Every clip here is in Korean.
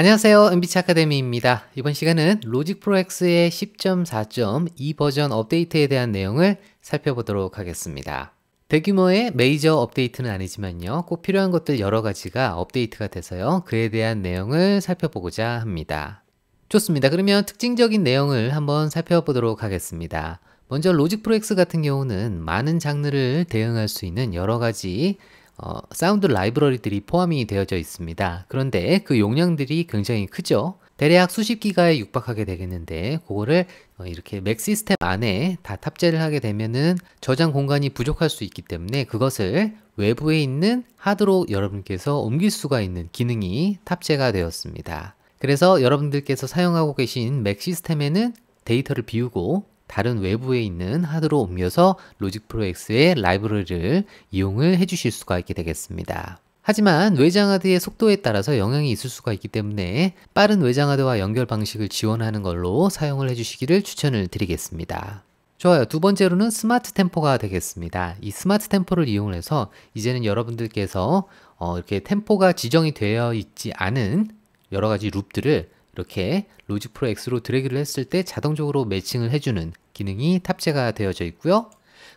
안녕하세요. MBC 아카데미입니다. 이번 시간은 로직 프로 X의 10.4.2 버전 업데이트에 대한 내용을 살펴보도록 하겠습니다. 대규모의 메이저 업데이트는 아니지만요. 꼭 필요한 것들 여러 가지가 업데이트가 돼서요. 그에 대한 내용을 살펴보고자 합니다. 좋습니다. 그러면 특징적인 내용을 한번 살펴보도록 하겠습니다. 먼저 로직 프로 X 같은 경우는 많은 장르를 대응할 수 있는 여러 가지 어, 사운드 라이브러리들이 포함이 되어져 있습니다. 그런데 그 용량들이 굉장히 크죠. 대략 수십 기가에 육박하게 되겠는데 그거를 어, 이렇게 맥 시스템 안에 다 탑재를 하게 되면은 저장 공간이 부족할 수 있기 때문에 그것을 외부에 있는 하드로 여러분께서 옮길 수가 있는 기능이 탑재가 되었습니다. 그래서 여러분들께서 사용하고 계신 맥 시스템에는 데이터를 비우고 다른 외부에 있는 하드로 옮겨서 로직 프로 X의 라이브러리를 이용을 해 주실 수가 있게 되겠습니다. 하지만 외장하드의 속도에 따라서 영향이 있을 수가 있기 때문에 빠른 외장하드와 연결 방식을 지원하는 걸로 사용을 해주시기를 추천을 드리겠습니다. 좋아요. 두 번째로는 스마트 템포가 되겠습니다. 이 스마트 템포를 이용해서 이제는 여러분들께서 어 이렇게 템포가 지정이 되어 있지 않은 여러 가지 룹들을 이렇게 로직 프로 X로 드래그를 했을 때 자동적으로 매칭을 해주는 기능이 탑재가 되어져 있고요.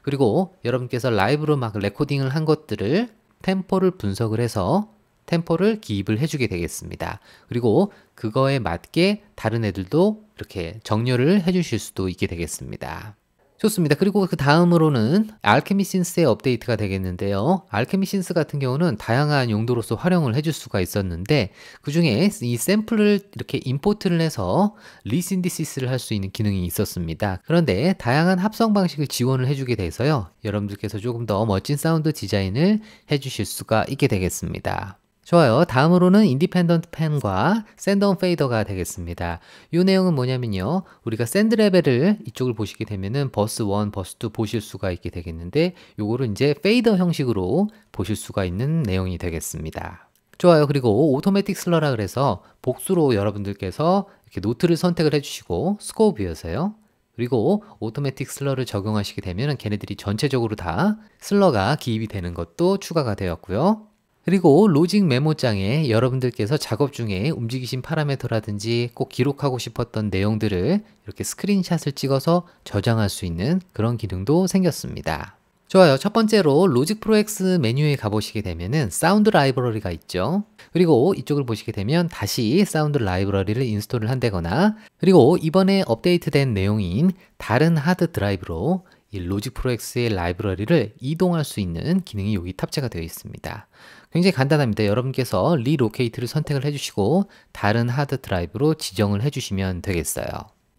그리고 여러분께서 라이브로 막 레코딩을 한 것들을 템포를 분석을 해서 템포를 기입을 해주게 되겠습니다. 그리고 그거에 맞게 다른 애들도 이렇게 정렬을 해주실 수도 있게 되겠습니다. 좋습니다. 그리고 그 다음으로는 알케미 신스의 업데이트가 되겠는데요. 알케미 신스 같은 경우는 다양한 용도로서 활용을 해줄 수가 있었는데 그 중에 이 샘플을 이렇게 임포트를 해서 리신디시스를 할 수 있는 기능이 있었습니다. 그런데 다양한 합성 방식을 지원을 해주게 돼서요. 여러분들께서 조금 더 멋진 사운드 디자인을 해주실 수가 있게 되겠습니다. 좋아요. 다음으로는 인디펜던트 펜과 샌드온 페이더가 되겠습니다. 이 내용은 뭐냐면요. 우리가 샌드 레벨을 이쪽을 보시게 되면은 버스 1, 버스 2 보실 수가 있게 되겠는데 요거를 이제 페이더 형식으로 보실 수가 있는 내용이 되겠습니다. 좋아요. 그리고 오토매틱 슬러라 그래서 복수로 여러분들께서 이렇게 노트를 선택을 해주시고 스코어 뷰에서요. 그리고 오토매틱 슬러를 적용하시게 되면 걔네들이 전체적으로 다 슬러가 기입이 되는 것도 추가가 되었고요. 그리고 로직 메모장에 여러분들께서 작업 중에 움직이신 파라메터라든지 꼭 기록하고 싶었던 내용들을 이렇게 스크린샷을 찍어서 저장할 수 있는 그런 기능도 생겼습니다. 좋아요. 첫 번째로 로직 프로 X 메뉴에 가보시게 되면은 사운드 라이브러리가 있죠. 그리고 이쪽을 보시게 되면 다시 사운드 라이브러리를 인스톨을 한다거나 그리고 이번에 업데이트된 내용인 다른 하드 드라이브로 이 로직 프로 X의 라이브러리를 이동할 수 있는 기능이 여기 탑재가 되어 있습니다. 굉장히 간단합니다. 여러분께서 리로케이트를 선택을 해주시고 다른 하드 드라이브로 지정을 해주시면 되겠어요.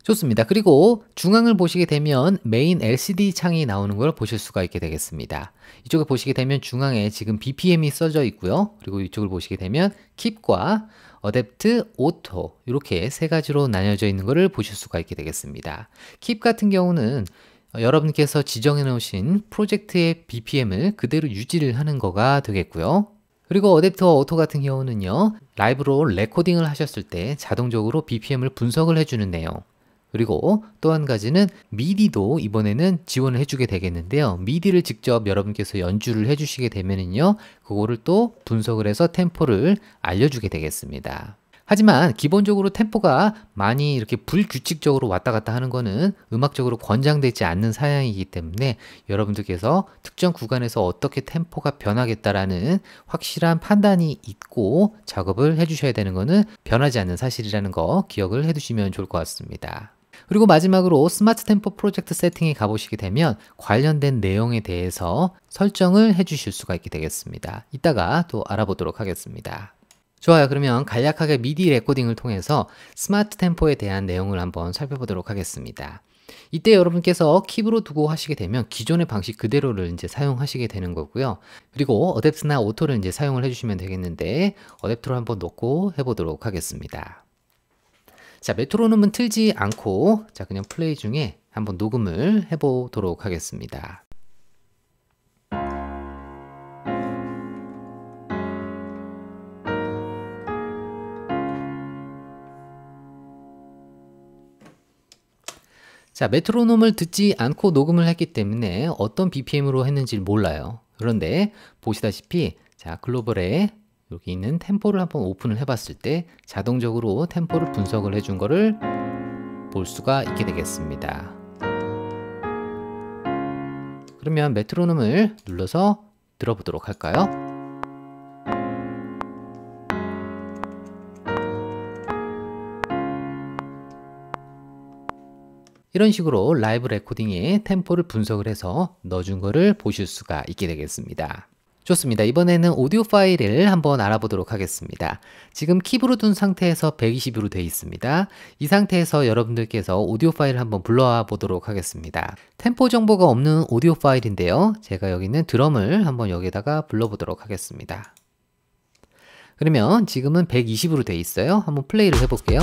좋습니다. 그리고 중앙을 보시게 되면 메인 LCD 창이 나오는 걸 보실 수가 있게 되겠습니다. 이쪽을 보시게 되면 중앙에 지금 BPM이 써져 있고요. 그리고 이쪽을 보시게 되면 킵과 어댑트, 오토 이렇게 세 가지로 나뉘어져 있는 것을 보실 수가 있게 되겠습니다. 킵 같은 경우는 여러분께서 지정해 놓으신 프로젝트의 BPM을 그대로 유지를 하는 거가 되겠고요. 그리고 어댑터와 오토 같은 경우는요 라이브로 레코딩을 하셨을 때 자동적으로 BPM을 분석을 해주는 내용 그리고 또 한 가지는 미디도 이번에는 지원을 해주게 되겠는데요. 미디를 직접 여러분께서 연주를 해주시게 되면요 그거를 또 분석을 해서 템포를 알려주게 되겠습니다. 하지만 기본적으로 템포가 많이 이렇게 불규칙적으로 왔다 갔다 하는 거는 음악적으로 권장되지 않는 사양이기 때문에 여러분들께서 특정 구간에서 어떻게 템포가 변하겠다라는 확실한 판단이 있고 작업을 해주셔야 되는 거는 변하지 않는 사실이라는 거 기억을 해두시면 좋을 것 같습니다. 그리고 마지막으로 스마트 템포 프로젝트 세팅에 가보시게 되면 관련된 내용에 대해서 설정을 해주실 수가 있게 되겠습니다. 이따가 또 알아보도록 하겠습니다. 좋아요. 그러면 간략하게 미디 레코딩을 통해서 스마트 템포에 대한 내용을 한번 살펴보도록 하겠습니다. 이때 여러분께서 킵으로 두고 하시게 되면 기존의 방식 그대로를 이제 사용하시게 되는 거고요. 그리고 어댑트나 오토를 이제 사용을 해주시면 되겠는데 어댑트로 한번 넣고 해보도록 하겠습니다. 자, 메트로놈은 틀지 않고 자 그냥 플레이 중에 한번 녹음을 해보도록 하겠습니다. 자, 메트로놈을 듣지 않고 녹음을 했기 때문에 어떤 BPM으로 했는지 몰라요. 그런데 보시다시피 자, 글로벌에 여기 있는 템포를 한번 오픈을 해봤을 때 자동적으로 템포를 분석을 해 준 거를 볼 수가 있게 되겠습니다. 그러면 메트로놈을 눌러서 들어보도록 할까요? 이런 식으로 라이브 레코딩이 템포를 분석을 해서 넣어준 거를 보실 수가 있게 되겠습니다. 좋습니다. 이번에는 오디오 파일을 한번 알아보도록 하겠습니다. 지금 킵으로 둔 상태에서 120으로 되어 있습니다. 이 상태에서 여러분들께서 오디오 파일을 한번 불러와 보도록 하겠습니다. 템포 정보가 없는 오디오 파일인데요. 제가 여기 있는 드럼을 한번 여기다가 불러보도록 하겠습니다. 그러면 지금은 120으로 되어 있어요. 한번 플레이를 해볼게요.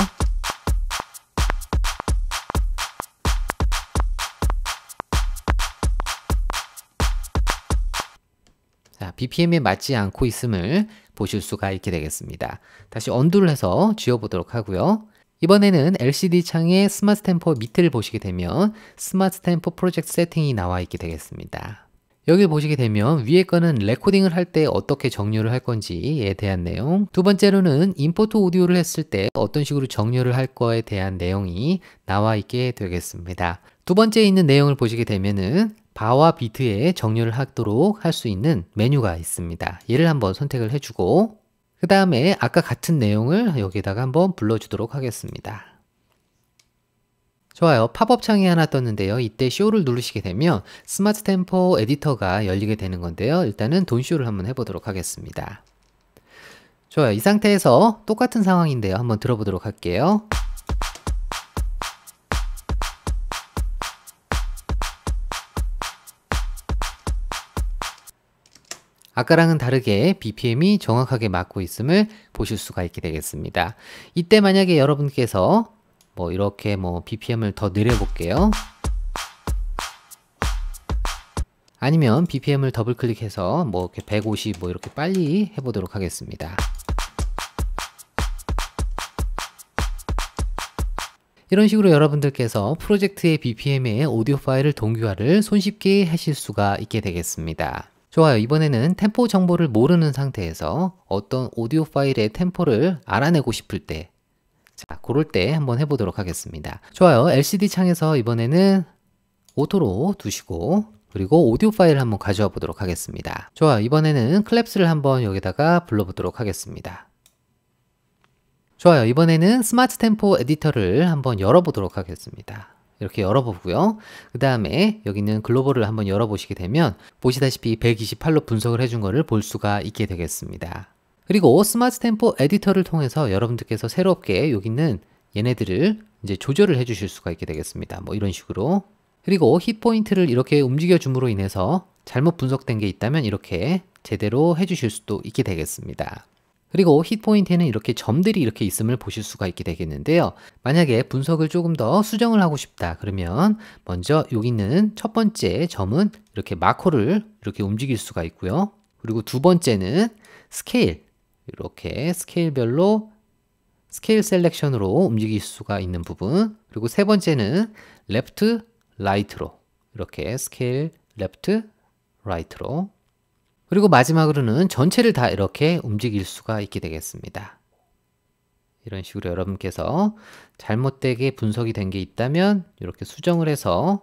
BPM에 맞지 않고 있음을 보실 수가 있게 되겠습니다. 다시 언두를 해서 지워보도록 하고요. 이번에는 LCD 창에 스마트 템포 밑을 보시게 되면 스마트 템포 프로젝트 세팅이 나와 있게 되겠습니다. 여기 보시게 되면 위에 거는 레코딩을 할 때 어떻게 정렬을 할 건지에 대한 내용 두 번째로는 임포트 오디오를 했을 때 어떤 식으로 정렬을 할 거에 대한 내용이 나와 있게 되겠습니다 두 번째 있는 내용을 보시게 되면은 바와 비트에 정렬을 하도록 할 수 있는 메뉴가 있습니다. 얘를 한번 선택을 해주고 그 다음에 아까 같은 내용을 여기다가 한번 불러주도록 하겠습니다. 좋아요. 팝업 창이 하나 떴는데요. 이때 쇼를 누르시게 되면 스마트 템포 에디터가 열리게 되는 건데요. 일단은 돈 쇼를 한번 해보도록 하겠습니다. 좋아요. 이 상태에서 똑같은 상황인데요. 한번 들어보도록 할게요. 아까랑은 다르게 BPM이 정확하게 맞고 있음을 보실 수가 있게 되겠습니다. 이때 만약에 여러분께서 뭐 이렇게 뭐 BPM을 더 내려볼게요. 아니면 BPM을 더블 클릭해서 뭐 이렇게 150 뭐 이렇게 빨리 해보도록 하겠습니다. 이런 식으로 여러분들께서 프로젝트의 b p m 에 오디오 파일을 동기화를 손쉽게 하실 수가 있게 되겠습니다. 좋아요. 이번에는 템포 정보를 모르는 상태에서 어떤 오디오 파일의 템포를 알아내고 싶을 때 자, 그럴 때 한번 해보도록 하겠습니다. 좋아요. LCD 창에서 이번에는 오토로 두시고 그리고 오디오 파일 한번 가져와 보도록 하겠습니다. 좋아요. 이번에는 클랩스를 한번 여기다가 불러보도록 하겠습니다. 좋아요. 이번에는 스마트 템포 에디터를 한번 열어보도록 하겠습니다. 이렇게 열어보고요. 그 다음에 여기 있는 글로벌을 한번 열어보시게 되면 보시다시피 128로 분석을 해준 거를 볼 수가 있게 되겠습니다. 그리고 스마트 템포 에디터를 통해서 여러분들께서 새롭게 여기 있는 얘네들을 이제 조절을 해 주실 수가 있게 되겠습니다. 뭐 이런 식으로 그리고 힛포인트를 이렇게 움직여 줌으로 인해서 잘못 분석된 게 있다면 이렇게 제대로 해 주실 수도 있게 되겠습니다. 그리고 히트포인트에는 이렇게 점들이 이렇게 있음을 보실 수가 있게 되겠는데요. 만약에 분석을 조금 더 수정을 하고 싶다 그러면 먼저 여기 있는 첫 번째 점은 이렇게 마커를 이렇게 움직일 수가 있고요. 그리고 두 번째는 스케일 이렇게 스케일별로 스케일 셀렉션으로 움직일 수가 있는 부분 그리고 세 번째는 레프트 라이트로 이렇게 스케일 레프트 라이트로 그리고 마지막으로는 전체를 다 이렇게 움직일 수가 있게 되겠습니다. 이런 식으로 여러분께서 잘못되게 분석이 된 게 있다면 이렇게 수정을 해서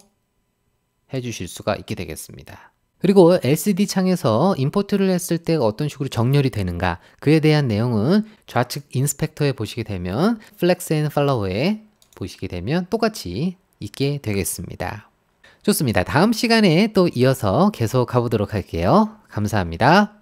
해주실 수가 있게 되겠습니다. 그리고 LCD 창에서 임포트를 했을 때 어떤 식으로 정렬이 되는가 그에 대한 내용은 좌측 인스펙터에 보시게 되면 플렉스 앤 팔로우에 보시게 되면 똑같이 있게 되겠습니다. 좋습니다. 다음 시간에 또 이어서 계속 가보도록 할게요. 감사합니다.